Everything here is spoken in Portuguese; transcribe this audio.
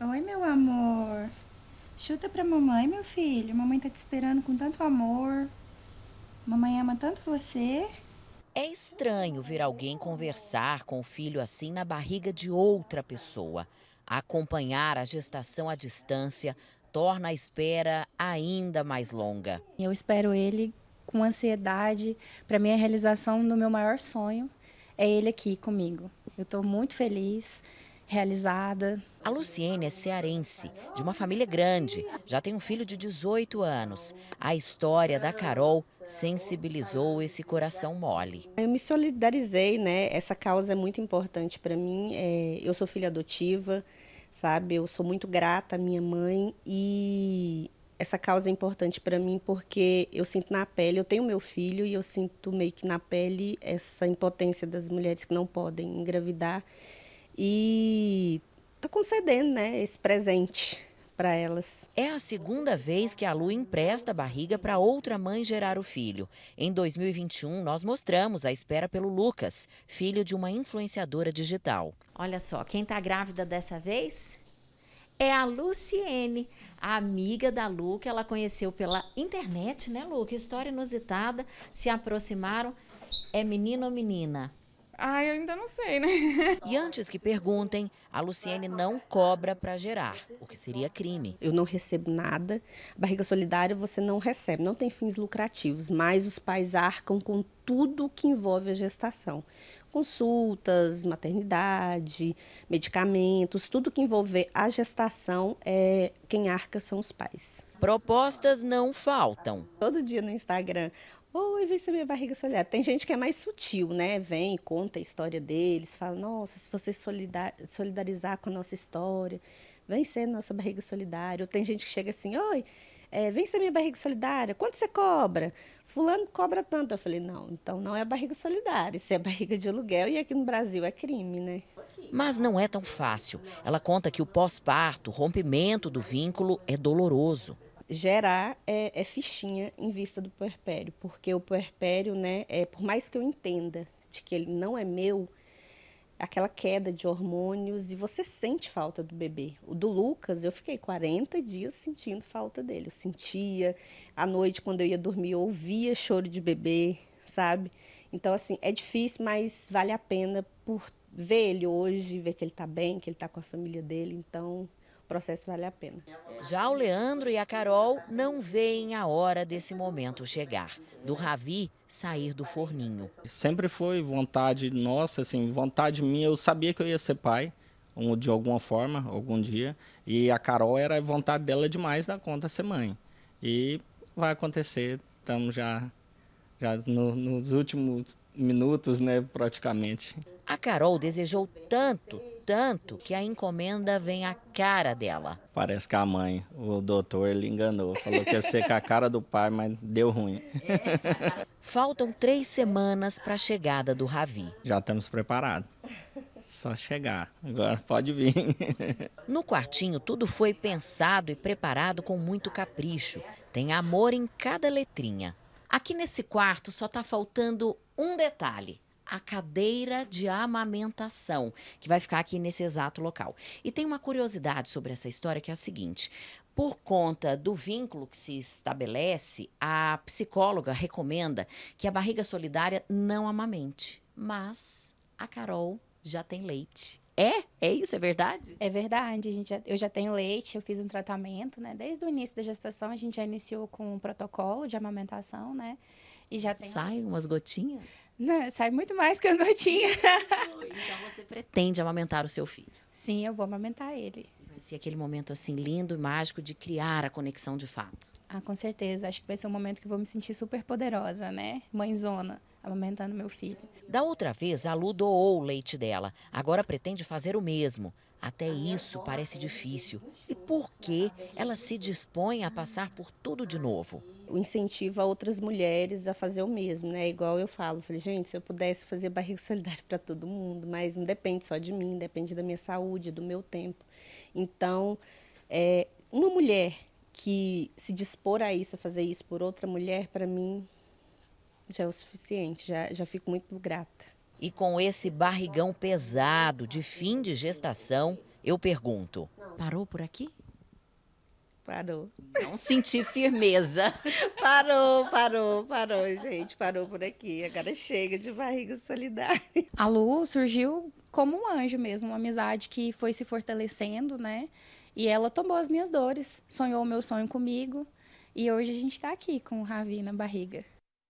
Oi, meu amor. Chuta pra mamãe, meu filho. Mamãe tá te esperando com tanto amor. Mamãe ama tanto você. É estranho ver alguém conversar com o filho assim na barriga de outra pessoa. Acompanhar a gestação à distância torna a espera ainda mais longa. Eu espero ele com ansiedade. Para minha realização do meu maior sonho é ele aqui comigo. Eu estou muito feliz realizada. A Luciene é cearense, de uma família grande, já tem um filho de 18 anos. A história da Carol sensibilizou esse coração mole. Eu me solidarizei, né? Essa causa é muito importante para mim. É, eu sou filha adotiva, sabe? Eu sou muito grata à minha mãe e essa causa é importante para mim porque eu sinto na pele, eu tenho meu filho e eu sinto meio que na pele essa impotência das mulheres que não podem engravidar e está concedendo né, esse presente para elas. É a segunda vez que a Lu empresta a barriga para outra mãe gerar o filho. Em 2021, nós mostramos a espera pelo Lucas, filho de uma influenciadora digital. Olha só, quem está grávida dessa vez é a Luciene, a amiga da Lu, que ela conheceu pela internet, né, Lu? Que história inusitada. Se aproximaram. É menino ou menina? Ah, eu ainda não sei, né? E antes que perguntem, a Luciene não cobra para gerar, o que seria crime. Eu não recebo nada. Barriga solidária você não recebe, não tem fins lucrativos, mas os pais arcam com tudo que envolve a gestação. Consultas, maternidade, medicamentos, tudo que envolver a gestação, é, quem arca são os pais. Propostas não faltam. Todo dia no Instagram, vem ser minha barriga solidária. Tem gente que é mais sutil, né? Vem, conta a história deles, fala, nossa, se você solidar, solidarizar com a nossa história, vem ser nossa barriga solidária. Ou tem gente que chega assim, oi, é, vem ser minha barriga solidária, quanto você cobra? Fulano cobra tanto. Eu falei, não, então não é barriga solidária, isso é barriga de aluguel e aqui no Brasil é crime, né? Mas não é tão fácil. Ela conta que o pós-parto, rompimento do vínculo é doloroso gerar é, é, fichinha em vista do puerpério, porque o puerpério, né, é, por mais que eu entenda de que ele não é meu, aquela queda de hormônios e você sente falta do bebê. O do Lucas, eu fiquei 40 dias sentindo falta dele. Eu sentia, à noite, quando eu ia dormir, eu ouvia choro de bebê, sabe? Então, assim, é difícil, mas vale a pena por ver ele hoje, ver que ele tá bem, que ele tá com a família dele. Então, processo vale a pena. Já o Leandro e a Carol não veem a hora desse momento chegar, do Ravi sair do forninho. Sempre foi vontade nossa, assim, vontade minha. Eu sabia que eu ia ser pai de alguma forma, algum dia. E a Carol era vontade dela demais da conta ser mãe. E vai acontecer, estamos já, já no, nos últimos minutos, né, praticamente. A Carol desejou tanto, tanto, que a encomenda vem à cara dela. Parece que a mãe, o doutor, ele enganou. Falou que ia ser com a cara do pai, mas deu ruim. Faltam três semanas para a chegada do Ravi. Já estamos preparados. Só chegar. Agora pode vir. No quartinho, tudo foi pensado e preparado com muito capricho. Tem amor em cada letrinha. Aqui nesse quarto só está faltando um detalhe: a cadeira de amamentação, que vai ficar aqui nesse exato local. E tem uma curiosidade sobre essa história que é a seguinte: por conta do vínculo que se estabelece, a psicóloga recomenda que a barriga solidária não amamente. Mas a Carol já tem leite. É? É isso? É verdade? É verdade. A gente já, eu já tenho leite, eu fiz um tratamento, né? Desde o início da gestação, a gente já iniciou com um protocolo de amamentação, né? E já tem. Sai umas gotinhas? Não, né, sai muito mais que uma gotinha. então você pretende amamentar o seu filho? Sim, eu vou amamentar ele. Vai ser aquele momento assim lindo e mágico de criar a conexão de fato. Ah, com certeza. Acho que vai ser um momento que eu vou me sentir super poderosa, né? Mãezona, amamentando meu filho. Da outra vez, a Lu doou o leite dela. Agora pretende fazer o mesmo. Até isso parece difícil. E por que ela se dispõe a passar por tudo de novo? Incentiva outras mulheres a fazer o mesmo, né? Igual eu falo, falei, gente, se eu pudesse fazer barriga solidária para todo mundo, mas não depende só de mim, depende da minha saúde, do meu tempo. Então, é, uma mulher que se dispor a isso, a fazer isso por outra mulher, para mim já é o suficiente, já, já fico muito grata. E com esse barrigão pesado de fim de gestação, eu pergunto: parou por aqui? Parou. Não senti firmeza. parou, parou, parou, gente. Parou por aqui. Agora chega de barriga solidária. A Lu surgiu como um anjo mesmo, uma amizade que foi se fortalecendo, né? E ela tomou as minhas dores, sonhou o meu sonho comigo. E hoje a gente está aqui com o Ravi na barriga.